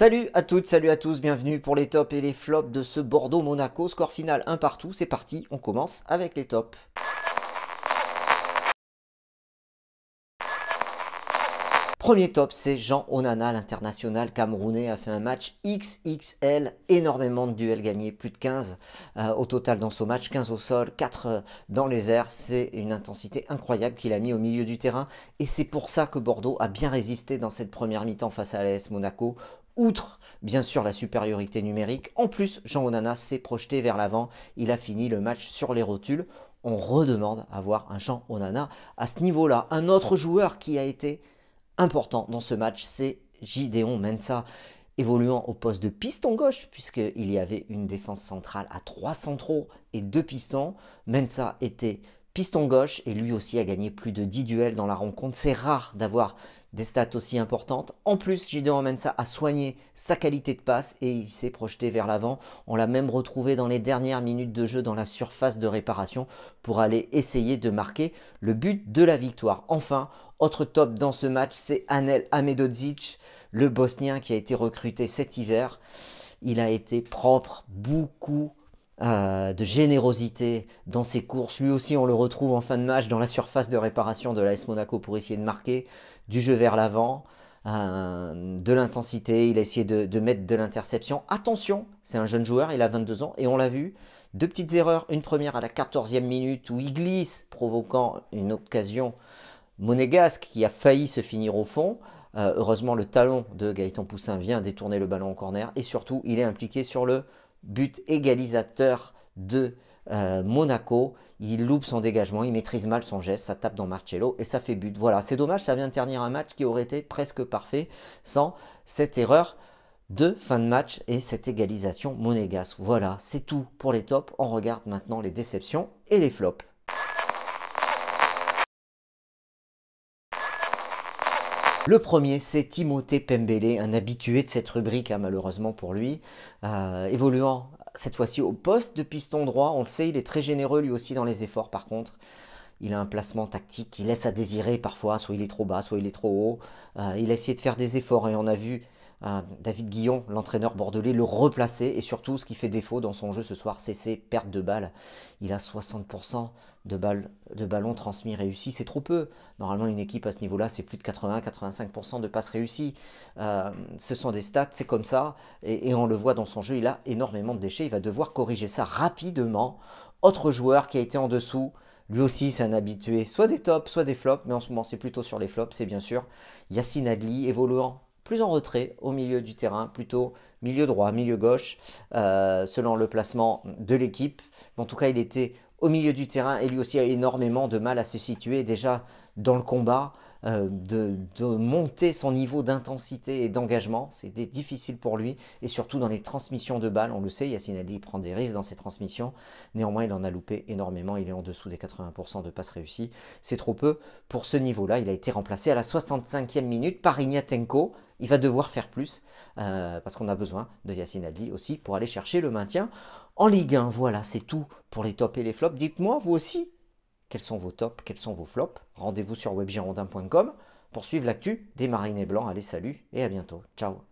Salut à toutes, salut à tous, bienvenue pour les tops et les flops de ce Bordeaux-Monaco. Score final un partout, c'est parti, on commence avec les tops. Premier top, c'est Jean Onana, l'international camerounais, a fait un match XXL, énormément de duels gagnés, plus de 15 euh, au total dans ce match, 15 au sol, 4 euh, dans les airs, c'est une intensité incroyable qu'il a mis au milieu du terrain et c'est pour ça que Bordeaux a bien résisté dans cette première mi-temps face à l'AS Monaco, outre bien sûr la supériorité numérique, en plus Jean Onana s'est projeté vers l'avant, il a fini le match sur les rotules. On redemande à voir un Jean Onana à ce niveau-là. Un autre joueur qui a été important dans ce match, c'est Gideon Mensa évoluant au poste de piston gauche, puisqu'il y avait une défense centrale à 3 centraux et 2 pistons. Mensa était Piston gauche, et lui aussi a gagné plus de 10 duels dans la rencontre. C'est rare d'avoir des stats aussi importantes. En plus, Gideon Mensa a soigné sa qualité de passe et il s'est projeté vers l'avant. On l'a même retrouvé dans les dernières minutes de jeu dans la surface de réparation pour aller essayer de marquer le but de la victoire. Enfin, autre top dans ce match, c'est Anel Amedodzic, le Bosnien qui a été recruté cet hiver. Il a été propre, beaucoup de générosité dans ses courses. Lui aussi, on le retrouve en fin de match dans la surface de réparation de l'AS Monaco pour essayer de marquer du jeu vers l'avant, euh, de l'intensité. Il a essayé de, mettre de l'interception. Attention, c'est un jeune joueur, il a 22 ans et on l'a vu. Deux petites erreurs, une première à la 14e minute où il glisse, provoquant une occasion monégasque qui a failli se finir au fond. Euh, heureusement, le talon de Gaëtan Poussin vient détourner le ballon au corner et surtout, il est impliqué sur le but égalisateur de euh, Monaco. Il loupe son dégagement, il maîtrise mal son geste, ça tape dans Marcello et ça fait but. Voilà, c'est dommage, ça vient de ternir un match qui aurait été presque parfait sans cette erreur de fin de match et cette égalisation monégasque. Voilà, c'est tout pour les tops. On regarde maintenant les déceptions et les flops. Le premier, c'est Timothée Pembélé, un habitué de cette rubrique, hein, malheureusement pour lui, euh, évoluant cette fois-ci au poste de piston droit. On le sait, il est très généreux lui aussi dans les efforts par contre. Il a un placement tactique qui laisse à désirer parfois, soit il est trop bas, soit il est trop haut. Euh, il a essayé de faire des efforts et on a vu euh, David Guillon, l'entraîneur bordelais, le replacer. Et surtout, ce qui fait défaut dans son jeu ce soir, c'est ses pertes de balles. Il a 60% de, balles, de ballons transmis réussis. C'est trop peu. Normalement, une équipe à ce niveau-là, c'est plus de 80-85% de passes réussies. Euh, ce sont des stats, c'est comme ça. Et, on le voit dans son jeu, il a énormément de déchets. Il va devoir corriger ça rapidement. Autre joueur qui a été en dessous, lui aussi, c'est un habitué, soit des tops, soit des flops, mais en ce moment, c'est plutôt sur les flops, c'est bien sûr Yacine Adli, évoluant plus en retrait au milieu du terrain, plutôt milieu droit, milieu gauche, euh, selon le placement de l'équipe. En tout cas, il était au milieu du terrain et lui aussi a énormément de mal à se situer déjà dans le combat. Euh, de, monter son niveau d'intensité et d'engagement. C'était difficile pour lui et surtout dans les transmissions de balles. On le sait, Yassine Ali prend des risques dans ses transmissions. Néanmoins, il en a loupé énormément. Il est en dessous des 80% de passes réussies. C'est trop peu pour ce niveau-là. Il a été remplacé à la 65e minute par Ignatenko il va devoir faire plus euh, parce qu'on a besoin de Yacine Adli aussi pour aller chercher le maintien en Ligue 1. Voilà, c'est tout pour les tops et les flops. Dites-moi, vous aussi, quels sont vos tops, quels sont vos flops. Rendez-vous sur webgirondin.com pour suivre l'actu des Marines Blancs. Allez, salut et à bientôt. Ciao